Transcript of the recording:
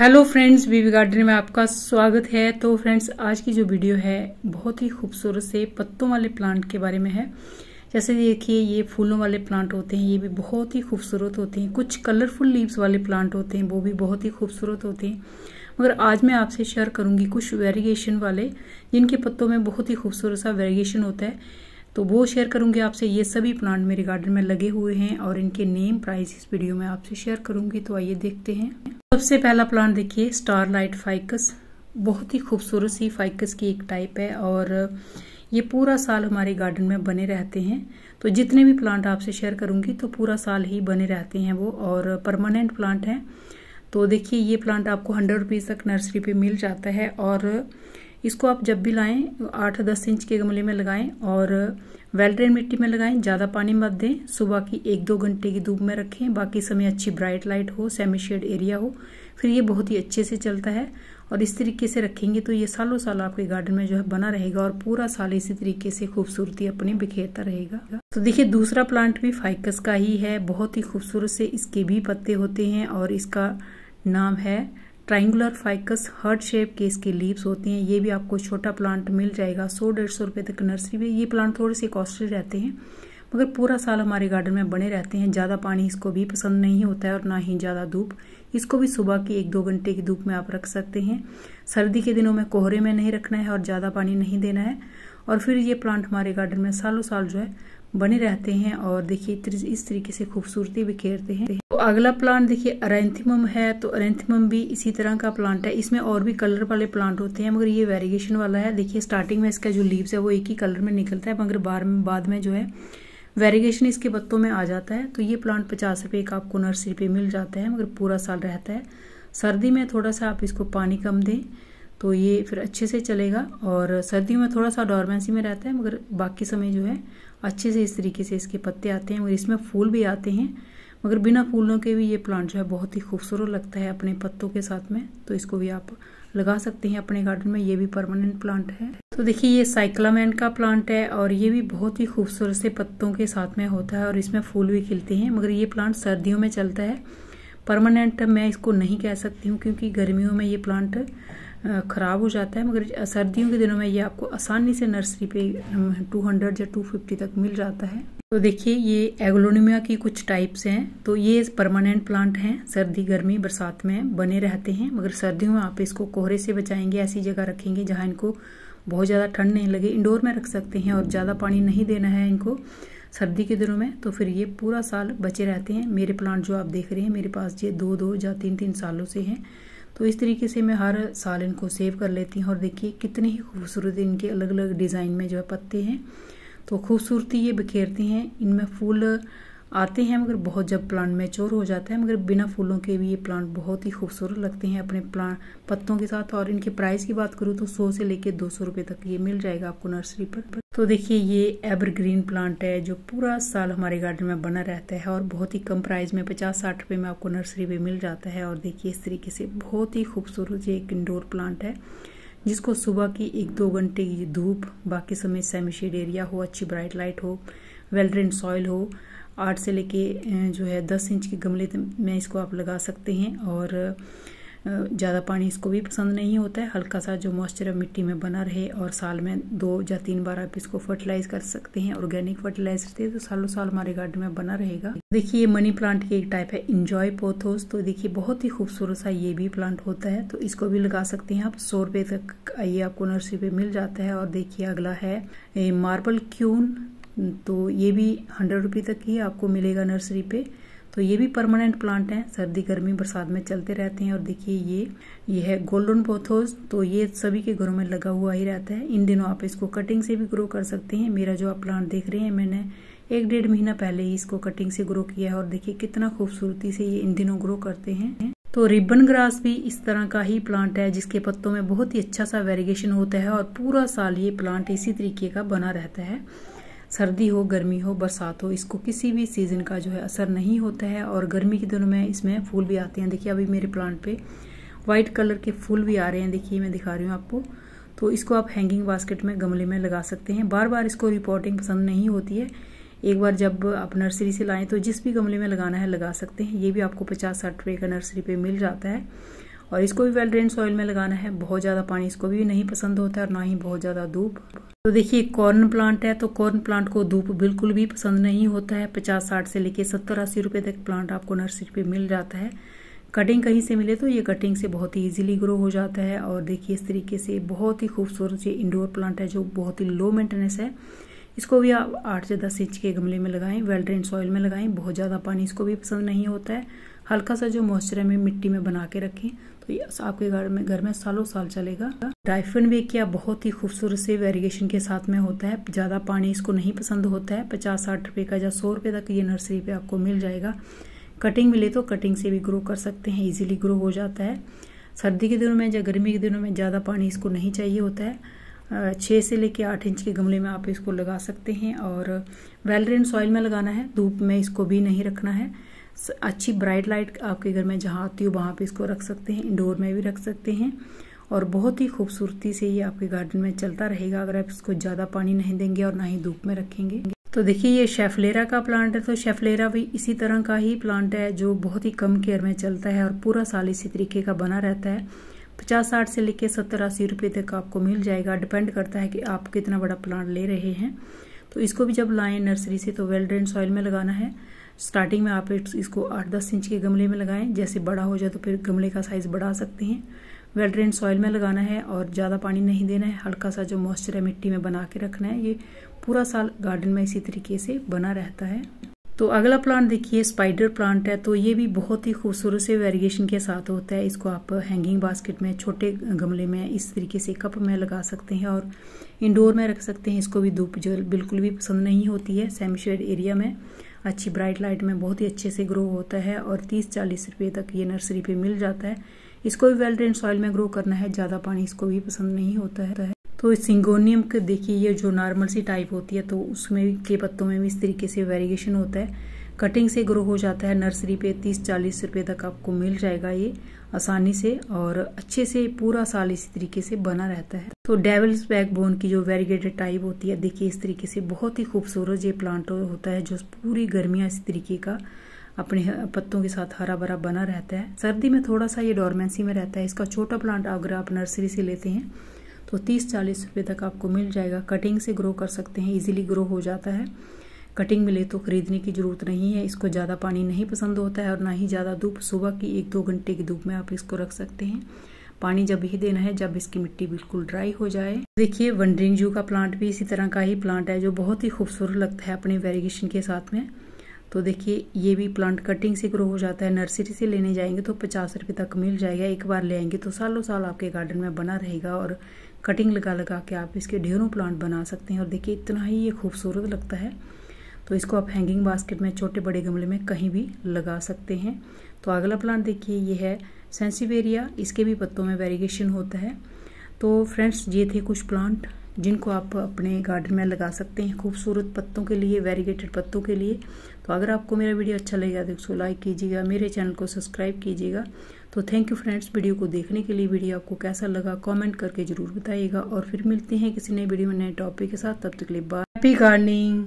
hello friends बीबी garden में आपका स्वागत है तो फ्रेंड्स आज की जो वीडियो है बहुत ही खूबसूरत से पत्तों वाले प्लांट के बारे में है जैसे देखिए ये फूलों वाले प्लांट होते हैं ये भी बहुत ही खूबसूरत होते हैं कुछ कलरफुल लीव्स वाले प्लांट होते हैं वो भी बहुत ही खूबसूरत होते हैं मगर आज मैं आपसे शेयर करूंगी कुछ वेरिएशन वाले जिनके पत्तों में बहुत ही खूबसूरत सा वेरिएशन होता है तो वो शेयर करूंगी आपसे ये सभी प्लांट मेरे गार्डन में लगे हुए हैं और इनके नेम प्राइस इस वीडियो में आपसे शेयर करूंगी तो आइए देखते हैं सबसे पहला प्लांट देखिए स्टारलाइट फाइकस बहुत ही खूबसूरत सी फाइकस की एक टाइप है और ये पूरा साल हमारे गार्डन में बने रहते हैं तो जितने भी प्लांट आपसे शेयर करूंगी तो पूरा साल ही बने रहते हैं वो और परमानेंट प्लांट है तो देखिए ये प्लांट आपको हंड्रेड रुपीज़ तक नर्सरी पे मिल जाता है और इसको आप जब भी लाएं आठ दस इंच के गमले में लगाएं और वेल ड्रेन मिट्टी में लगाएं ज़्यादा पानी मत दें सुबह की एक दो घंटे की धूप में रखें बाकी समय अच्छी ब्राइट लाइट हो सेमी शेड एरिया हो फिर ये बहुत ही अच्छे से चलता है और इस तरीके से रखेंगे तो ये सालों साल आपके गार्डन में जो है बना रहेगा और पूरा साल इसी तरीके से खूबसूरती अपनी बिखेरता रहेगा तो देखिए दूसरा प्लांट भी फाइकस का ही है बहुत ही खूबसूरत से इसके भी पत्ते होते हैं और इसका नाम है ट्राइंगुलर फाइकस हर्ट शेप के इसके लीव्स होते हैं ये भी आपको छोटा प्लांट मिल जाएगा सौ डेढ़ सौ रुपये तक नर्सरी में ये प्लांट थोड़े से कॉस्टली रहते हैं मगर पूरा साल हमारे गार्डन में बने रहते हैं ज़्यादा पानी इसको भी पसंद नहीं होता है और ना ही ज़्यादा धूप इसको भी सुबह की एक दो घंटे की धूप में आप रख सकते हैं सर्दी के दिनों में कोहरे में नहीं रखना है और ज़्यादा पानी नहीं देना है और फिर ये प्लांट हमारे गार्डन में सालों साल जो है बने रहते हैं और देखिए इस तरीके से खूबसूरती बिखेरते हैं अगला प्लांट देखिए अरेंथिमम है तो अरेंथिमम भी इसी तरह का प्लांट है इसमें और भी कलर वाले प्लांट होते हैं मगर ये वेरिएशन वाला है देखिए स्टार्टिंग में इसका जो लीव्स है वो एक ही कलर में निकलता है मगर बार में बाद में जो है वेरिएशन इसके पत्तों में आ जाता है तो ये प्लांट पचास रुपये का आपको नर्सरी पर मिल जाता है मगर पूरा साल रहता है सर्दी में थोड़ा सा आप इसको पानी कम दें तो ये फिर अच्छे से चलेगा और सर्दियों में थोड़ा सा डॉर्मेंसी में रहता है मगर बाकी समय जो है अच्छे से इस तरीके से इसके पत्ते आते हैं और इसमें फूल भी आते हैं मगर बिना फूलों के भी ये प्लांट जो है बहुत ही खूबसूरत लगता है अपने पत्तों के साथ में तो इसको भी आप लगा सकते हैं अपने गार्डन में ये भी परमानेंट प्लांट है तो देखिए ये साइक्लामेंट का प्लांट है और ये भी बहुत ही खूबसूरत से पत्तों के साथ में होता है और इसमें फूल भी खिलते हैं मगर ये प्लांट सर्दियों में चलता है परमानेंट मैं इसको नहीं कह सकती हूँ क्योंकि गर्मियों में ये प्लांट ख़राब हो जाता है मगर सर्दियों के दिनों में ये आपको आसानी से नर्सरी पे 200 या 250 तक मिल जाता है तो देखिए ये एग्लोनिमिया की कुछ टाइप्स हैं तो ये परमानेंट प्लांट हैं सर्दी गर्मी बरसात में बने रहते हैं मगर सर्दियों में आप इसको कोहरे से बचाएंगे ऐसी जगह रखेंगे जहाँ इनको बहुत ज़्यादा ठंड नहीं लगे इंडोर में रख सकते हैं और ज़्यादा पानी नहीं देना है इनको सर्दी के दिनों में तो फिर ये पूरा साल बचे रहते हैं मेरे प्लांट जो आप देख रहे हैं मेरे पास ये दो दो या तीन तीन सालों से हैं तो इस तरीके से मैं हर साल इनको सेव कर लेती हूँ और देखिए कितने ही खूबसूरत इनके अलग अलग डिज़ाइन में जो है पत्ते हैं तो खूबसूरती ये बिखेरती हैं इनमें फूल आते हैं मगर बहुत जब प्लांट मेच्योर हो जाता है मगर बिना फूलों के भी ये प्लांट बहुत ही खूबसूरत लगते हैं अपने प्लांट पत्तों के साथ और इनके प्राइस की बात करूँ तो सौ से लेकर दो सौ रुपये तक ये मिल जाएगा आपको नर्सरी पर तो देखिए ये एवरग्रीन प्लांट है जो पूरा साल हमारे गार्डन में बना रहता है और बहुत ही कम प्राइस में पचास साठ रुपये में आपको नर्सरी में मिल जाता है और देखिए इस तरीके से बहुत ही खूबसूरत ये एक इंडोर प्लांट है जिसको सुबह की एक दो घंटे की धूप बाकी समय सेमीशेड एरिया हो अच्छी ब्राइट लाइट हो वेल ड्रेन सॉइल हो आठ से लेके जो है दस इंच के गमले में इसको आप लगा सकते हैं और ज़्यादा पानी इसको भी पसंद नहीं होता है हल्का सा जो मॉइस्चर मिट्टी में बना रहे और साल में दो या तीन बार आप इसको फर्टिलाइज कर सकते हैं ऑर्गेनिक फर्टिलाइजर से तो सालों साल हमारे गार्डन में बना रहेगा देखिए ये मनी प्लांट की एक टाइप है इंजॉय पोथोस तो देखिए बहुत ही खूबसूरत सा ये भी प्लांट होता है तो इसको भी लगा सकते हैं आप सौ रुपये तक ये आपको नर्सरी पे मिल जाता है और देखिए अगला है मार्बल क्यून तो ये भी हंड्रेड रुपी तक ही आपको मिलेगा नर्सरी पे तो ये भी परमानेंट प्लांट हैं सर्दी गर्मी बरसात में चलते रहते हैं और देखिए ये ये है गोल्डन पोथोस तो ये सभी के घरों में लगा हुआ ही रहता है इन दिनों आप इसको कटिंग से भी ग्रो कर सकते हैं मेरा जो आप प्लांट देख रहे हैं मैंने एक डेढ़ महीना पहले ही इसको कटिंग से ग्रो किया है और देखिए कितना खूबसूरती से ये इन दिनों ग्रो करते हैं तो रिबन ग्रास भी इस तरह का ही प्लांट है जिसके पत्तों में बहुत ही अच्छा सा वेरिएशन होता है और पूरा साल ये प्लांट इसी तरीके का बना रहता है सर्दी हो गर्मी हो बरसात हो इसको किसी भी सीज़न का जो है असर नहीं होता है और गर्मी के दिनों में इसमें फूल भी आते हैं देखिए अभी मेरे प्लांट पे वाइट कलर के फूल भी आ रहे हैं देखिए मैं दिखा रही हूँ आपको तो इसको आप हैंगिंग बास्केट में गमले में लगा सकते हैं बार बार इसको रिपोर्टिंग पसंद नहीं होती है एक बार जब आप नर्सरी से लाएँ तो जिस भी गमले में लगाना है लगा सकते हैं ये भी आपको पचास साठ रुपये का नर्सरी पर मिल जाता है और इसको भी वेल ड्रेन सॉइल में लगाना है बहुत ज़्यादा पानी इसको भी नहीं पसंद होता है और ना ही बहुत ज़्यादा धूप तो देखिए कॉर्न प्लांट है तो कॉर्न प्लांट को धूप बिल्कुल भी पसंद नहीं होता है पचास साठ से लेके सत्तर अस्सी रुपये तक प्लांट आपको नर्सरी पे मिल जाता है कटिंग कहीं से मिले तो ये कटिंग से बहुत ही इजीली ग्रो हो जाता है और देखिए इस तरीके से बहुत ही खूबसूरत ये इंडोर प्लांट है जो बहुत ही लो मेंटेनेंस है इसको भी आप आठ से दस इंच के गमले में लगाएं वेल ड्रेन सॉइल में लगाएं बहुत ज़्यादा पानी इसको भी पसंद नहीं होता है हल्का सा जो मॉइस्चर है मिट्टी में बना के रखें तो ये आपके घर में घर में सालों साल चलेगा ड्राइफन भी क्या बहुत ही खूबसूरत से वेरिएशन के साथ में होता है ज़्यादा पानी इसको नहीं पसंद होता है पचास साठ रुपये का या सौ रुपये तक ये नर्सरी पे आपको मिल जाएगा कटिंग मिले तो कटिंग से भी ग्रो कर सकते हैं ईजिली ग्रो हो जाता है सर्दी के दिनों में या गर्मी के दिनों में ज़्यादा पानी इसको नहीं चाहिए होता है छः से लेके आठ इंच के गमले में आप इसको लगा सकते हैं और वेलरेन सॉइल में लगाना है धूप में इसको भी नहीं रखना है अच्छी ब्राइट लाइट आपके घर में जहाँ आती हो वहाँ पे इसको रख सकते हैं इंडोर में भी रख सकते हैं और बहुत ही खूबसूरती से ये आपके गार्डन में चलता रहेगा अगर आप इसको ज़्यादा पानी नहीं देंगे और ना ही धूप में रखेंगे तो देखिए ये शेफलेरा का प्लांट है तो शेफलेरा भी इसी तरह का ही प्लांट है जो बहुत ही कम केयर में चलता है और पूरा साल इसी तरीके का बना रहता है पचास साठ से लेकर सत्तर अस्सी रुपये तक आपको मिल जाएगा डिपेंड करता है कि आप कितना बड़ा प्लांट ले रहे हैं तो इसको भी जब लाएं नर्सरी से तो वेल ड्रेन सॉइल में लगाना है स्टार्टिंग में आप इसको आठ दस इंच के गमले में लगाएं जैसे बड़ा हो जाए तो फिर गमले का साइज़ बढ़ा सकते हैं वेल ड्रेन सॉइल में लगाना है और ज़्यादा पानी नहीं देना है हल्का सा जो मॉइस्चर है मिट्टी में बना के रखना है ये पूरा साल गार्डन में इसी तरीके से बना रहता है तो अगला प्लांट देखिए स्पाइडर प्लांट है तो ये भी बहुत ही खूबसूरत से वेरिएशन के साथ होता है इसको आप हैंगिंग बास्केट में छोटे गमले में इस तरीके से कप में लगा सकते हैं और इंडोर में रख सकते हैं इसको भी धूप जल बिल्कुल भी पसंद नहीं होती है सेमी शेड एरिया में अच्छी ब्राइट लाइट में बहुत ही अच्छे से ग्रो होता है और तीस चालीस रुपये तक ये नर्सरी पे मिल जाता है इसको भी वेल ड्रेन सॉइल में ग्रो करना है ज़्यादा पानी इसको भी पसंद नहीं होता है तो इस सिंगोनियम के देखिए ये जो नॉर्मल सी टाइप होती है तो उसमें के पत्तों में भी इस तरीके से वेरिएशन होता है कटिंग से ग्रो हो जाता है नर्सरी पे तीस चालीस रुपए तक आपको मिल जाएगा ये आसानी से और अच्छे से पूरा साल इसी तरीके से बना रहता है तो डेवल्स बैकबोन की जो वेरीगेटेड टाइप होती है देखिए इस तरीके से बहुत ही खूबसूरत ये प्लांट होता है जो पूरी गर्मियां इसी तरीके का अपने पत्तों के साथ हरा भरा बना रहता है सर्दी में थोड़ा सा ये डोरमेंसी में रहता है इसका छोटा प्लांट अगर आप नर्सरी से लेते हैं तो तीस चालीस रुपये तक आपको मिल जाएगा कटिंग से ग्रो कर सकते हैं इजीली ग्रो हो जाता है कटिंग मिले तो ख़रीदने की ज़रूरत नहीं है इसको ज़्यादा पानी नहीं पसंद होता है और ना ही ज़्यादा धूप सुबह की एक दो घंटे की धूप में आप इसको रख सकते हैं पानी जब ही देना है जब इसकी मिट्टी बिल्कुल ड्राई हो जाए देखिए वंडरिंग जू का प्लांट भी इसी तरह का ही प्लांट है जो बहुत ही खूबसूरत लगता है अपने वेरिगेशन के साथ में तो देखिए ये भी प्लांट कटिंग से ग्रो हो जाता है नर्सरी से लेने जाएंगे तो पचास रुपये तक मिल जाएगा एक बार ले आएंगे तो सालों साल आपके गार्डन में बना रहेगा और कटिंग लगा लगा के आप इसके ढेरों प्लांट बना सकते हैं और देखिए इतना ही ये खूबसूरत लगता है तो इसको आप हैंगिंग बास्केट में छोटे बड़े गमले में कहीं भी लगा सकते हैं तो अगला प्लांट देखिए ये है सेंसिवेरिया इसके भी पत्तों में वेरिएशन होता है तो फ्रेंड्स ये थे कुछ प्लांट जिनको आप अपने गार्डन में लगा सकते हैं खूबसूरत पत्तों के लिए वेरीगेटेड पत्तों के लिए तो अगर आपको मेरा वीडियो अच्छा लगेगा तो उसको लाइक कीजिएगा मेरे चैनल को सब्सक्राइब कीजिएगा तो थैंक यू फ्रेंड्स वीडियो को देखने के लिए वीडियो आपको कैसा लगा कमेंट करके ज़रूर बताइएगा और फिर मिलते हैं किसी नए वीडियो में नए टॉपिक के साथ तब तक के लिए बाय हैप्पी गार्डनिंग